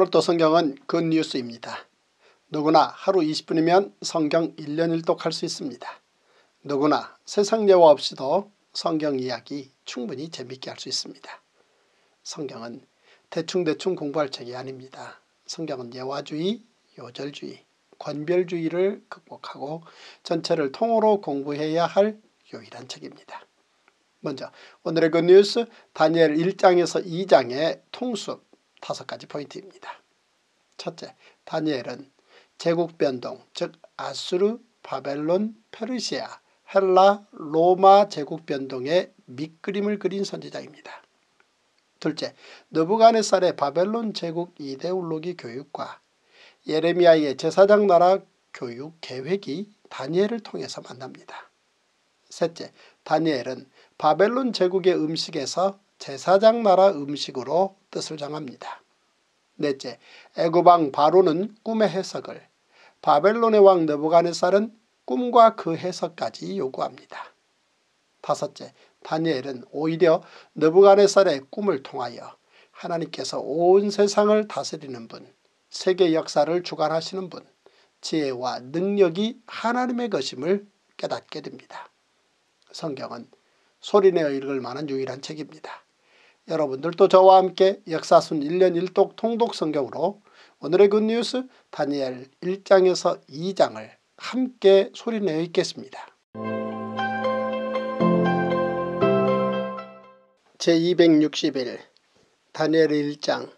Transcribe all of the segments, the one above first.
오늘또 성경은 굿뉴스입니다. 누구나 하루 20분이면 성경 1년 1독 할수 있습니다. 누구나 세상 예화 없이도 성경 이야기 충분히 재밌게 할 수 있습니다. 성경은 대충대충 공부할 책이 아닙니다. 성경은 예화주의, 요절주의, 권별주의를 극복하고 전체를 통으로 공부해야 할 유일한 책입니다. 먼저 오늘의 그 뉴스 다니엘 1장에서 2장의 통수 다섯 가지 포인트입니다. 첫째, 다니엘은 제국 변동, 즉 아수르, 바벨론, 페르시아, 헬라, 로마 제국 변동의 밑그림을 그린 선지자입니다. 둘째, 느부갓네살의 바벨론 제국 이데올로기 교육과 예레미야의 제사장 나라 교육 계획이 다니엘을 통해서 만납니다. 셋째, 다니엘은 바벨론 제국의 음식에서 제사장 나라 음식으로 뜻을 정합니다. 넷째, 애굽왕 바로는 꿈의 해석을, 바벨론의 왕 느부갓네살은 꿈과 그 해석까지 요구합니다. 다섯째, 다니엘은 오히려 느부갓네살의 꿈을 통하여 하나님께서 온 세상을 다스리는 분, 세계 역사를 주관하시는 분, 지혜와 능력이 하나님의 것임을 깨닫게 됩니다. 성경은 소리내어 읽을 만한 유일한 책입니다. 여러분들도 저와 함께 역사순 1년 1독 통독 성경으로 오늘의 굿뉴스 다니엘 1장에서 2장을 함께 소리내어 읽겠습니다. 제261 다니엘 1장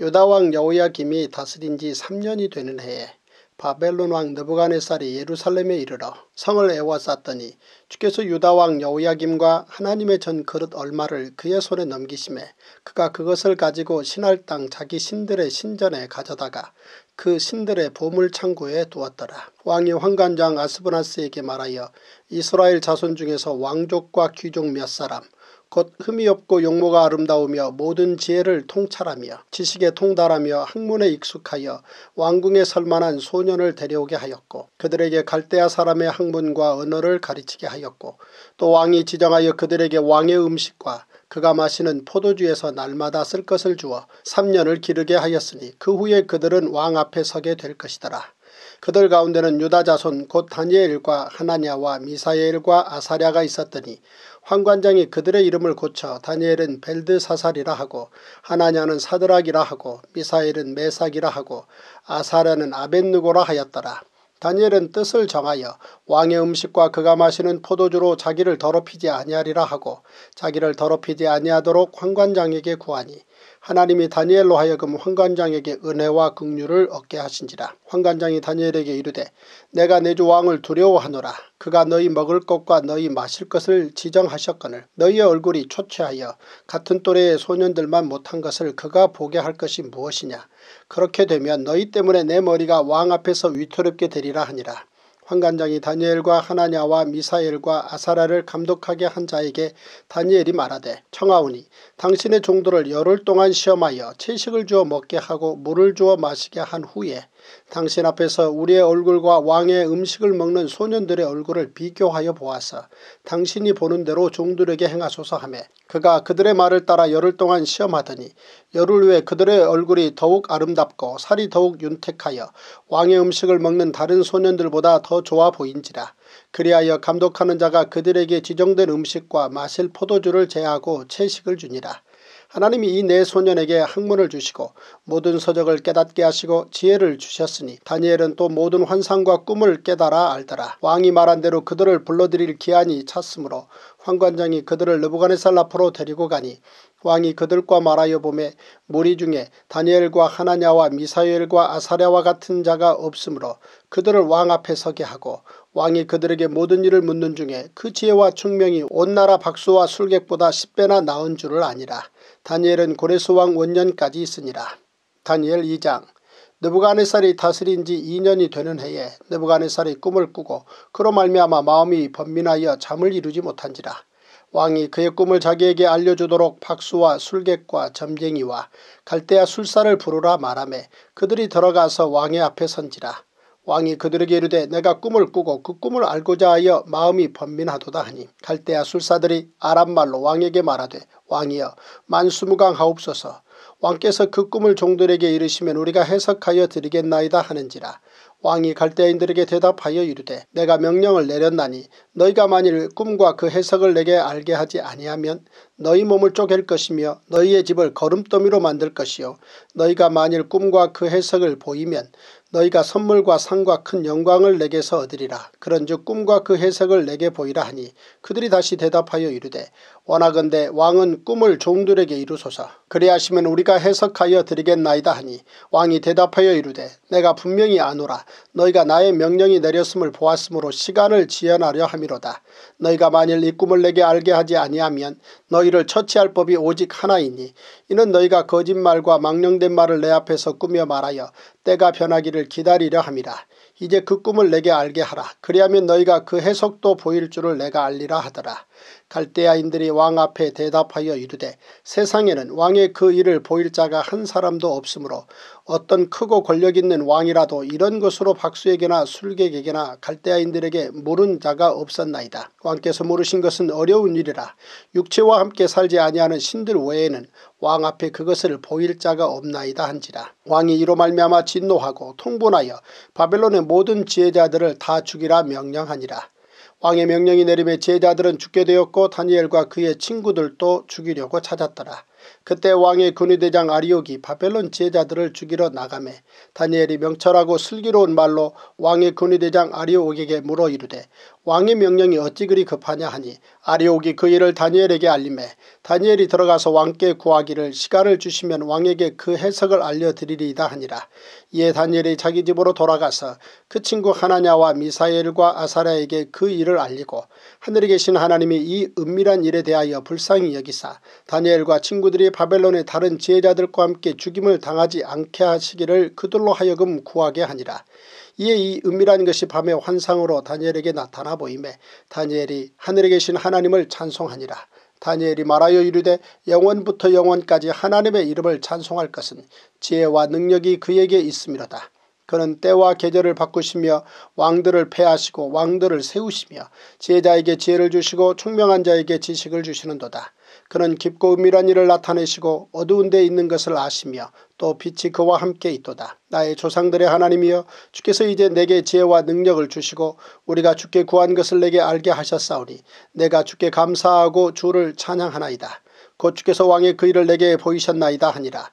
요다왕 여호야김이 다스린 지 3년이 되는 해에 바벨론 왕 느부갓네살이 예루살렘에 이르러 성을 애워쌌더니 주께서 유다왕 여우야김과 하나님의 전 그릇 얼마를 그의 손에 넘기심에 그가 그것을 가지고 신할 땅 자기 신들의 신전에 가져다가 그 신들의 보물창고에 두었더라. 왕이 환관장 아스브나스에게 말하여 이스라엘 자손 중에서 왕족과 귀족 몇 사람 곧 흠이 없고 용모가 아름다우며 모든 지혜를 통찰하며 지식에 통달하며 학문에 익숙하여 왕궁에 설만한 소년을 데려오게 하였고 그들에게 갈대아 사람의 학문과 언어를 가르치게 하였고 또 왕이 지정하여 그들에게 왕의 음식과 그가 마시는 포도주에서 날마다 쓸 것을 주어 3년을 기르게 하였으니 그 후에 그들은 왕 앞에 서게 될 것이더라. 그들 가운데는 유다 자손 곧 다니엘과 하나냐와 미사엘과 아사랴가 있었더니 황관장이 그들의 이름을 고쳐 다니엘은 벨드사살이라 하고 하나냐는 사드락이라 하고 미사엘은 메삭이라 하고 아사랴는 아벤누고라 하였더라. 다니엘은 뜻을 정하여 왕의 음식과 그가 마시는 포도주로 자기를 더럽히지 아니하리라 하고 자기를 더럽히지 아니하도록 환관장에게 구하니 하나님이 다니엘로 하여금 황관장에게 은혜와 긍휼을 얻게 하신지라. 황관장이 다니엘에게 이르되 내가 내 주 왕을 두려워하노라. 그가 너희 먹을 것과 너희 마실 것을 지정하셨거늘 너희의 얼굴이 초췌하여 같은 또래의 소년들만 못한 것을 그가 보게 할 것이 무엇이냐. 그렇게 되면 너희 때문에 내 머리가 왕 앞에서 위태롭게 되리라 하니라. 황관장이 다니엘과 하나냐와 미사엘과 아사라를 감독하게 한 자에게 다니엘이 말하되 청하오니 당신의 종들을 열흘 동안 시험하여 채식을 주어 먹게 하고 물을 주어 마시게 한 후에 당신 앞에서 우리의 얼굴과 왕의 음식을 먹는 소년들의 얼굴을 비교하여 보아서 당신이 보는 대로 종들에게 행하소서 하며 그가 그들의 말을 따라 열흘 동안 시험하더니 열흘 후에 그들의 얼굴이 더욱 아름답고 살이 더욱 윤택하여 왕의 음식을 먹는 다른 소년들보다 더 좋아 보인지라. 그리하여 감독하는 자가 그들에게 지정된 음식과 마실 포도주를 제하고 채식을 주니라. 하나님이 이 네 소년에게 학문을 주시고 모든 서적을 깨닫게 하시고 지혜를 주셨으니 다니엘은 또 모든 환상과 꿈을 깨달아 알더라. 왕이 말한 대로 그들을 불러들일 기한이 찼으므로 황관장이 그들을 느부갓네살 앞으로 데리고 가니 왕이 그들과 말하여 보매 무리 중에 다니엘과 하나냐와 미사엘과 아사랴와 같은 자가 없으므로 그들을 왕 앞에 서게 하고 왕이 그들에게 모든 일을 묻는 중에 그 지혜와 충명이 온 나라 박수와 술객보다 10배나 나은 줄을 아니라 다니엘은 고레스 왕 원년까지 있으니라. 다니엘 2장 느부갓네살이 다스린 지 2년이 되는 해에 느부갓네살이 꿈을 꾸고 그로 말미암아 마음이 번민하여 잠을 이루지 못한지라 왕이 그의 꿈을 자기에게 알려주도록 박수와 술객과 점쟁이와 갈대아 술사를 부르라 말하매 그들이 들어가서 왕의 앞에 선지라. 왕이 그들에게 이르되 내가 꿈을 꾸고 그 꿈을 알고자 하여 마음이 번민하도다 하니 갈대아 술사들이 아람말로 왕에게 말하되 왕이여 만수무강하옵소서 왕께서 그 꿈을 종들에게 이르시면 우리가 해석하여 드리겠나이다 하는지라 왕이 갈대인들에게 대답하여 이르되 내가 명령을 내렸나니 너희가 만일 꿈과 그 해석을 내게 알게 하지 아니하면 너희 몸을 쪼갤 것이며 너희의 집을 거름더미로 만들 것이요 너희가 만일 꿈과 그 해석을 보이면 너희가 선물과 상과 큰 영광을 내게서 얻으리라. 그런즉 꿈과 그 해석을 내게 보이라 하니 그들이 다시 대답하여 이르되 원하건대 왕은 꿈을 종들에게 이루소서. 그리하시면 우리가 해석하여 드리겠나이다 하니 왕이 대답하여 이르되 내가 분명히 아노라. 너희가 나의 명령이 내렸음을 보았으므로 시간을 지연하려 함이로다. 너희가 만일 이 꿈을 내게 알게 하지 아니하면 너희를 처치할 법이 오직 하나이니 이는 너희가 거짓말과 망령된 말을 내 앞에서 꾸며 말하여 때가 변하기를 기다리려 함이라. 이제 그 꿈을 내게 알게 하라. 그리하면 너희가 그 해석도 보일 줄을 내가 알리라 하더라. 갈대아인들이 왕 앞에 대답하여 이르되 세상에는 왕의 그 일을 보일 자가 한 사람도 없으므로 어떤 크고 권력 있는 왕이라도 이런 것으로 박수에게나 술객에게나 갈대아인들에게 물은 자가 없었나이다. 왕께서 물으신 것은 어려운 일이라 육체와 함께 살지 아니하는 신들 외에는 왕 앞에 그것을 보일 자가 없나이다 한지라 왕이 이로 말미암아 진노하고 통분하여 바벨론의 모든 지혜자들을 다 죽이라 명령하니라 왕의 명령이 내림에 지혜자들은 죽게 되었고 다니엘과 그의 친구들도 죽이려고 찾았더라 그때 왕의 군의대장 아리옥이 바벨론 제자들을 죽이러 나가매 다니엘이 명철하고 슬기로운 말로 왕의 군의대장 아리옥에게 물어 이르되 왕의 명령이 어찌 그리 급하냐 하니 아리옥이 그 일을 다니엘에게 알림해 다니엘이 들어가서 왕께 구하기를 시간을 주시면 왕에게 그 해석을 알려드리리다 하니라. 이에 다니엘이 자기 집으로 돌아가서 그 친구 하나냐와 미사엘과 아사라에게 그 일을 알리고 하늘에 계신 하나님이 이 은밀한 일에 대하여 불쌍히 여기사 다니엘과 친구들 그들이 바벨론의 다른 지혜자들과 함께 죽임을 당하지 않게 하시기를 그들로 하여금 구하게 하니라. 이에 이 은밀한 것이 밤의 환상으로 다니엘에게 나타나 보임에 다니엘이 하늘에 계신 하나님을 찬송하니라. 다니엘이 말하여 이르되 영원부터 영원까지 하나님의 이름을 찬송할 것은 지혜와 능력이 그에게 있음이로다. 그는 때와 계절을 바꾸시며 왕들을 패하시고 왕들을 세우시며 지혜자에게 지혜를 주시고 총명한 자에게 지식을 주시는도다. 그는 깊고 은밀한 일을 나타내시고 어두운 데 있는 것을 아시며 또 빛이 그와 함께 있도다. 나의 조상들의 하나님이여 주께서 이제 내게 지혜와 능력을 주시고 우리가 주께 구한 것을 내게 알게 하셨사오니 내가 주께 감사하고 주를 찬양하나이다. 곧 주께서 왕의 그 일을 내게 보이셨나이다 하니라.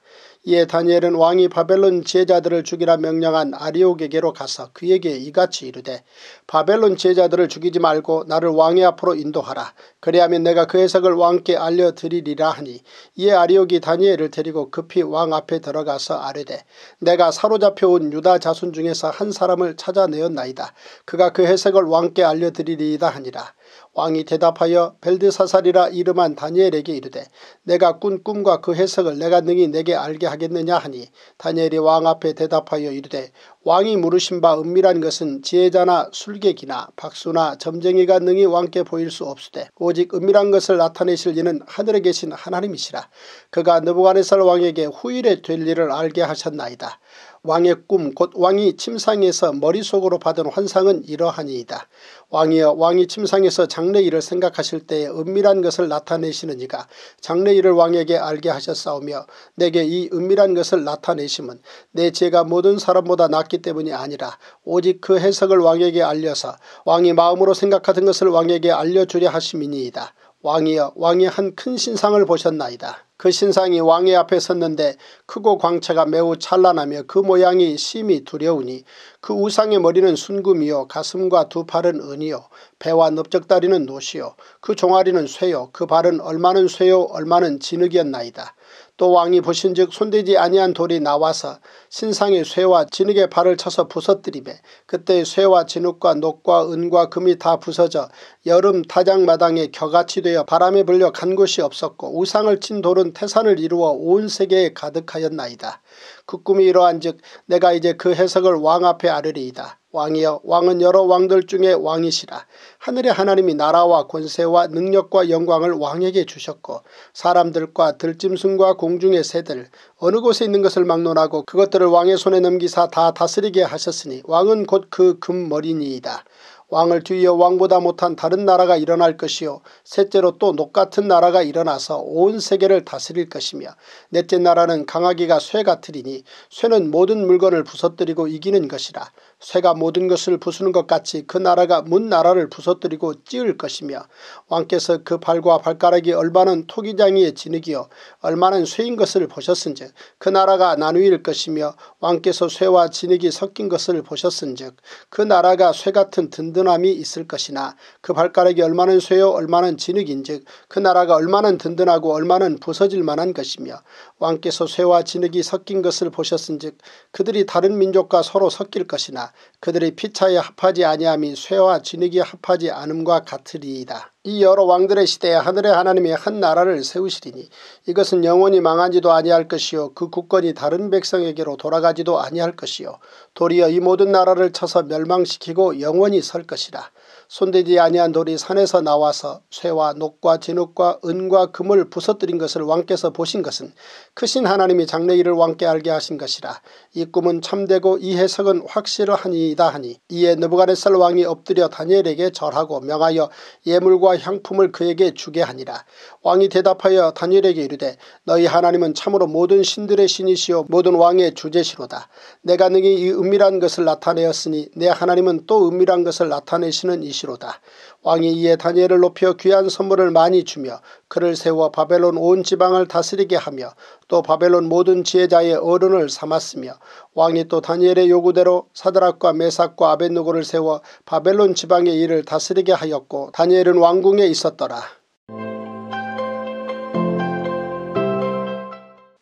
이에 다니엘은 왕이 바벨론 제자들을 죽이라 명령한 아리옥에게로 가서 그에게 이같이 이르되 바벨론 제자들을 죽이지 말고 나를 왕의 앞으로 인도하라. 그리하면 내가 그 해석을 왕께 알려드리리라 하니 이에 아리옥이 다니엘을 데리고 급히 왕 앞에 들어가서 아뢰되 내가 사로잡혀온 유다 자손 중에서 한 사람을 찾아내었나이다. 그가 그 해석을 왕께 알려드리리이다 하니라. 왕이 대답하여 벨드사살이라 이름한 다니엘에게 이르되 내가 꾼 꿈과 그 해석을 내가 능히 내게 알게 하겠 하겠느냐 하니 다니엘이 왕 앞에 대답하여 이르되 왕이 물으신 바 은밀한 것은 지혜자나 술객이나 박수나 점쟁이가 능히 왕께 보일 수 없으되 오직 은밀한 것을 나타내실 이는 하늘에 계신 하나님이시라 그가 느부간네살 왕에게 후일에 될 일을 알게 하셨나이다. 왕의 꿈곧 왕이 침상에서 머릿속으로 받은 환상은 이러하니이다. 왕이여 왕이 침상에서 장래일을 생각하실 때에 은밀한 것을 나타내시는 이가 장래일을 왕에게 알게 하셨사오며 내게 이 은밀한 것을 나타내심은 내 죄가 모든 사람보다 낫기 때문이 아니라 오직 그 해석을 왕에게 알려서 왕이 마음으로 생각하던 것을 왕에게 알려주려 하심이니이다. 왕이여 왕이 한 큰 신상을 보셨나이다. 그 신상이 왕의 앞에 섰는데 크고 광채가 매우 찬란하며 그 모양이 심히 두려우니 그 우상의 머리는 순금이요 가슴과 두 팔은 은이요 배와 넓적다리는 노시요 그 종아리는 쇠요 그 발은 얼마는 쇠요 얼마는 진흙이었나이다. 또 왕이 보신즉 손대지 아니한 돌이 나와서 신상의 쇠와 진흙에 발을 쳐서 부서뜨리매 그때 쇠와 진흙과 녹과 은과 금이 다 부서져 여름 타장마당에 겨같이 되어 바람에 불려 간 곳이 없었고 우상을 친 돌은 태산을 이루어 온 세계에 가득하였나이다. 그 꿈이 이러한 즉 내가 이제 그 해석을 왕 앞에 아르리이다. 왕이여 왕은 여러 왕들 중에 왕이시라. 하늘의 하나님이 나라와 권세와 능력과 영광을 왕에게 주셨고 사람들과 들짐승과 공중의 새들 어느 곳에 있는 것을 막론하고 그것들을 왕의 손에 넘기사 다 다스리게 하셨으니 왕은 곧 그 금머리니이다. 왕을 뒤이어 왕보다 못한 다른 나라가 일어날 것이요 셋째로 또 녹같은 나라가 일어나서 온 세계를 다스릴 것이며 넷째 나라는 강하기가 쇠 같으리니 쇠는 모든 물건을 부서뜨리고 이기는 것이라 쇠가 모든 것을 부수는 것 같이 그 나라가 문 나라를 부서뜨리고 찌을 것이며 왕께서 그 발과 발가락이 얼마는 토기장이의 진흙이요 얼마는 쇠인 것을 보셨은즉 그 나라가 나누일 것이며 왕께서 쇠와 진흙이 섞인 것을 보셨은즉 그 나라가 쇠 같은 든든함이 있을 것이나 그 발가락이 얼마는 쇠요 얼마는 진흙인즉 그 나라가 얼마는 든든하고 얼마는 부서질 만한 것이며 왕께서 쇠와 진흙이 섞인 것을 보셨은즉 그들이 다른 민족과 서로 섞일 것이나 그들이 피차에 합하지 아니함이 쇠와 진흙이 합하지 않음과 같으리이다. 이 여러 왕들의 시대에 하늘의 하나님이 한 나라를 세우시리니 이것은 영원히 망하지도 아니할 것이요 그 국권이 다른 백성에게로 돌아가지도 아니할 것이요 도리어 이 모든 나라를 쳐서 멸망시키고 영원히 설 것이라. 손대지 아니한 돌이 산에서 나와서 쇠와 녹과 진흙과 은과 금을 부서뜨린 것을 왕께서 보신 것은 크신 하나님이 장래일을 왕께 알게 하신 것이라 이 꿈은 참되고 이 해석은 확실하니이다 하니 이에 느부갓네살 왕이 엎드려 다니엘에게 절하고 명하여 예물과 향품을 그에게 주게 하니라 왕이 대답하여 다니엘에게 이르되 너희 하나님은 참으로 모든 신들의 신이시요 모든 왕의 주제시로다 내가 능히 이 은밀한 것을 나타내었으니 내 하나님은 또 은밀한 것을 나타내시는 이 것이로다 왕이 이에 다니엘을 높여 귀한 선물을 많이 주며 그를 세워 바벨론 온 지방을 다스리게 하며 또 바벨론 모든 지혜자의 어른을 삼았으며 왕이 또 다니엘의 요구대로 사드락과 메삭과 아벤누고를 세워 바벨론 지방의 일을 다스리게 하였고 다니엘은 왕궁에 있었더라.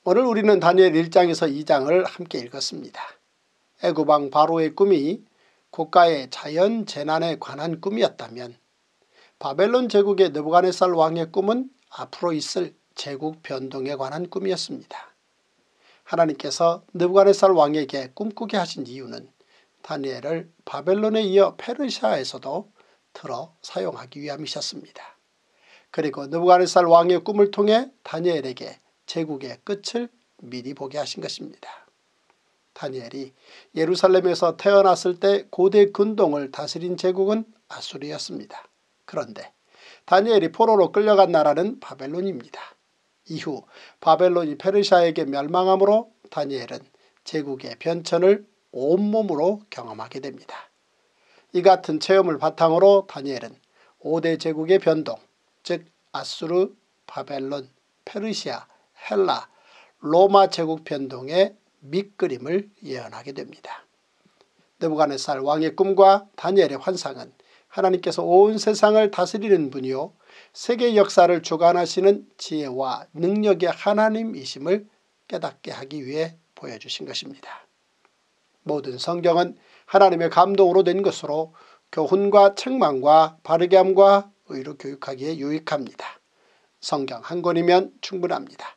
오늘 우리는 다니엘 1장에서 2장을 함께 읽었습니다. 애굽왕 바로의 꿈이 국가의 자연 재난에 관한 꿈이었다면 바벨론 제국의 느부가네살 왕의 꿈은 앞으로 있을 제국 변동에 관한 꿈이었습니다. 하나님께서 느부갓네살 왕에게 꿈꾸게 하신 이유는 다니엘을 바벨론에 이어 페르시아에서도 들어 사용하기 위함이셨습니다. 그리고 느부갓네살 왕의 꿈을 통해 다니엘에게 제국의 끝을 미리 보게 하신 것입니다. 다니엘이 예루살렘에서 태어났을 때 고대 근동을 다스린 제국은 아수리였습니다. 그런데 다니엘이 포로로 끌려간 나라는 바벨론입니다. 이후 바벨론이 페르시아에게 멸망함으로 다니엘은 제국의 변천을 온몸으로 경험하게 됩니다. 이 같은 체험을 바탕으로 다니엘은 5대 제국의 변동 즉 아수르, 바벨론, 페르시아, 헬라, 로마 제국 변동에 밑그림을 예언하게 됩니다. 느부갓네살 왕의 꿈과 다니엘의 환상은 하나님께서 온 세상을 다스리는 분이요 세계 역사를 주관하시는 지혜와 능력의 하나님이심을 깨닫게 하기 위해 보여주신 것입니다. 모든 성경은 하나님의 감동으로 된 것으로 교훈과 책망과 바르게 함과 의로 교육하기에 유익합니다. 성경 한 권이면 충분합니다.